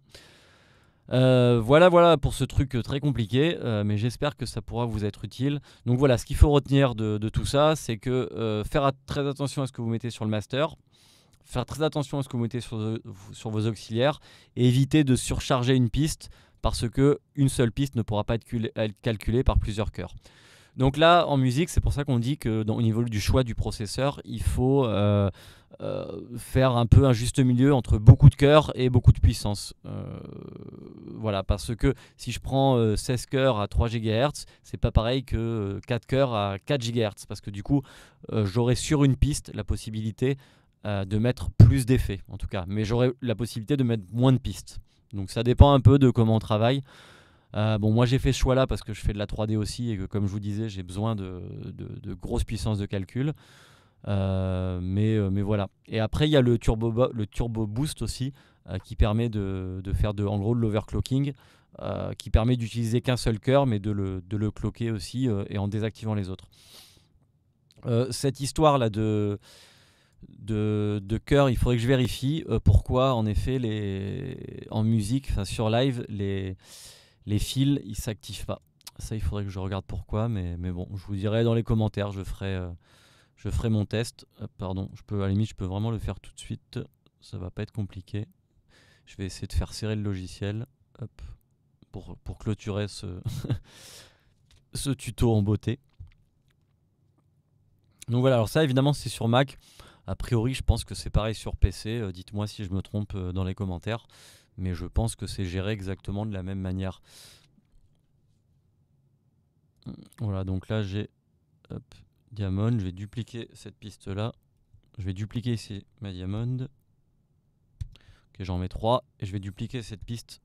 Euh, voilà, voilà pour ce truc euh, très compliqué, euh, mais j'espère que ça pourra vous être utile. Donc voilà, ce qu'il faut retenir de, tout ça, c'est que faire très attention à ce que vous mettez sur le master, faire très attention à ce que vous mettez sur, vos auxiliaires, et éviter de surcharger une piste parce qu'une seule piste ne pourra pas être calculée par plusieurs cœurs. Donc là, en musique, c'est pour ça qu'on dit que au niveau du choix du processeur, il faut euh, euh, faire un peu un juste milieu entre beaucoup de cœurs et beaucoup de puissance. Euh, voilà, parce que si je prends 16 cœurs à 3 GHz, c'est pas pareil que 4 cœurs à 4 GHz, parce que du coup, j'aurai sur une piste la possibilité de mettre plus d'effets, en tout cas, mais j'aurai la possibilité de mettre moins de pistes. Donc ça dépend un peu de comment on travaille. Euh, bon, moi j'ai fait ce choix-là parce que je fais de la 3D aussi et que, comme je vous disais, j'ai besoin de, grosses puissances de calcul. Euh, mais, euh, mais voilà. Et après, il y a le turbo, le turbo boost aussi qui permet de, faire de, en gros de l'overclocking, qui permet d'utiliser qu'un seul cœur, mais de le, cloquer aussi et en désactivant les autres. cette histoire-là de de, cœur, il faudrait que je vérifie pourquoi, en effet, les, en musique, sur live, les, les fils, ils s'activent pas. Ça, il faudrait que je regarde pourquoi, mais, mais bon, je vous dirai dans les commentaires, je ferai, euh, je ferai mon test. Euh, pardon, je peux, à la limite, je peux vraiment le faire tout de suite. Ça va pas être compliqué. Je vais essayer de faire serrer le logiciel hop, pour, pour clôturer ce, (laughs) ce tuto en beauté. Donc voilà, alors ça évidemment c'est sur Mac. A priori, je pense que c'est pareil sur PC. Euh, dites-moi si je me trompe dans les commentaires mais je pense que c'est géré exactement de la même manière. Voilà, donc là j'ai diamond, je vais dupliquer cette piste là, je vais dupliquer ici ma diamond, ok j'en mets 3, et je vais dupliquer cette piste.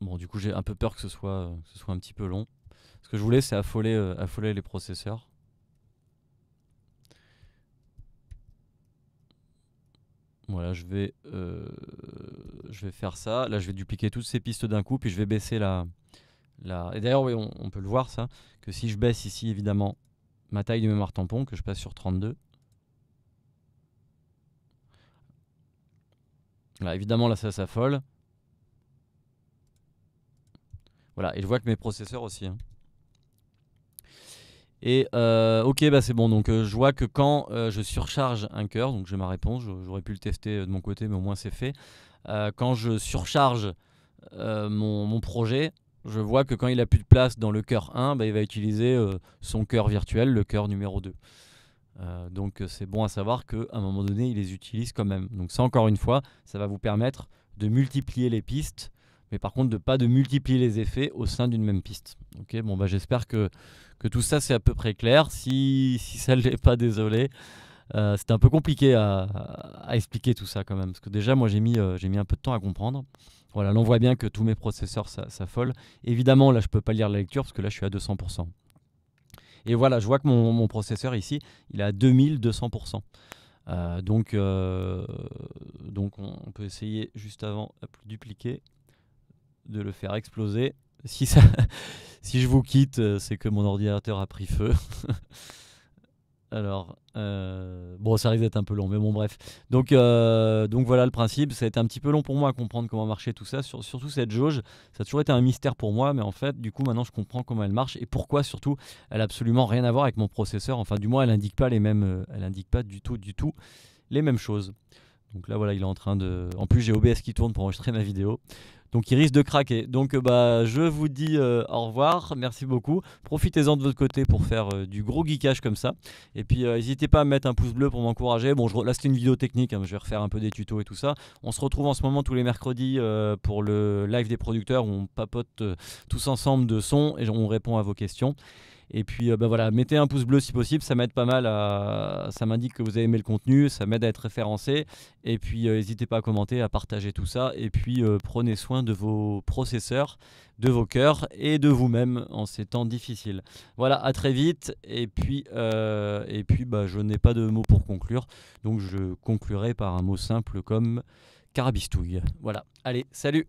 Bon du coup j'ai un peu peur que ce soit, ce soit un petit peu long. Ce que je voulais c'est affoler, euh, affoler les processeurs. Voilà, je vais, euh, je vais faire ça. Là, je vais dupliquer toutes ces pistes d'un coup, puis je vais baisser la... la... Et d'ailleurs, oui, on, peut le voir, ça, que si je baisse ici, évidemment, ma taille du mémoire tampon, que je passe sur 32. Là, évidemment, là, ça s'affole. Voilà, et je vois que mes processeurs aussi. Hein. Et euh, ok, bah c'est bon. Donc euh, je vois que quand euh, je surcharge un cœur, donc j'ai ma réponse, j'aurais pu le tester de mon côté, mais au moins c'est fait. quand je surcharge mon, projet, je vois que quand il a plus de place dans le cœur 1, bah, il va utiliser son cœur virtuel, le cœur numéro 2. donc c'est bon à savoir qu'à un moment donné, il les utilise quand même. Donc ça, encore une fois, ça va vous permettre de multiplier les pistes, mais par contre de pas de multiplier les effets au sein d'une même piste. Ok, bon bah j'espère que tout ça c'est à peu près clair. Si, ça ne l'est pas, désolé. Euh, c'est un peu compliqué à, expliquer tout ça quand même, parce que déjà moi j'ai mis, euh, j'ai mis un peu de temps à comprendre. Voilà, l'on voit bien que tous mes processeurs s'affolent. Évidemment là je peux pas lire la lecture parce que là je suis à 200%. Et voilà, je vois que mon, processeur ici, il est à 2200%. Euh, donc donc on, peut essayer juste avant, de dupliquer, de le faire exploser. Si ça, si je vous quitte, euh, c'est que mon ordinateur a pris feu. (laughs) Alors, euh, bon, ça risque d'être un peu long, mais bon, bref. Donc, euh, donc voilà le principe. Ça a été un petit peu long pour moi à comprendre comment marchait tout ça, surtout cette jauge. Ça a toujours été un mystère pour moi, mais en fait, du coup, maintenant, je comprends comment elle marche et pourquoi, surtout, elle n'a absolument rien à voir avec mon processeur. Enfin, du moins, elle n'indique pas les mêmes, elle pas du tout, du tout les mêmes choses. Donc là, voilà, il est en train de. En plus, j'ai OBS qui tourne pour enregistrer ma vidéo. Donc il risque de craquer. Donc euh, bah, je vous dis euh, au revoir, merci beaucoup. Profitez-en de votre côté pour faire euh, du gros geekage comme ça. Et puis n'hésitez pas à mettre un pouce bleu pour m'encourager. Bon, là c'était une vidéo technique, hein, je vais refaire un peu des tutos et tout ça. On se retrouve en ce moment tous les mercredis pour le live des producteurs où on papote tous ensemble de son et on répond à vos questions. Et puis euh, bah voilà, mettez un pouce bleu si possible, ça m'aide pas mal à... ça m'indique que vous avez aimé le contenu, ça m'aide à être référencé. Et puis euh, n'hésitez pas à commenter, à partager tout ça. Et puis euh, prenez soin de vos processeurs, de vos cœurs et de vous-même en ces temps difficiles. Voilà, à très vite. Et puis, et puis bah, je n'ai pas de mots pour conclure, donc je conclurai par un mot simple comme carabistouille. Voilà, allez, salut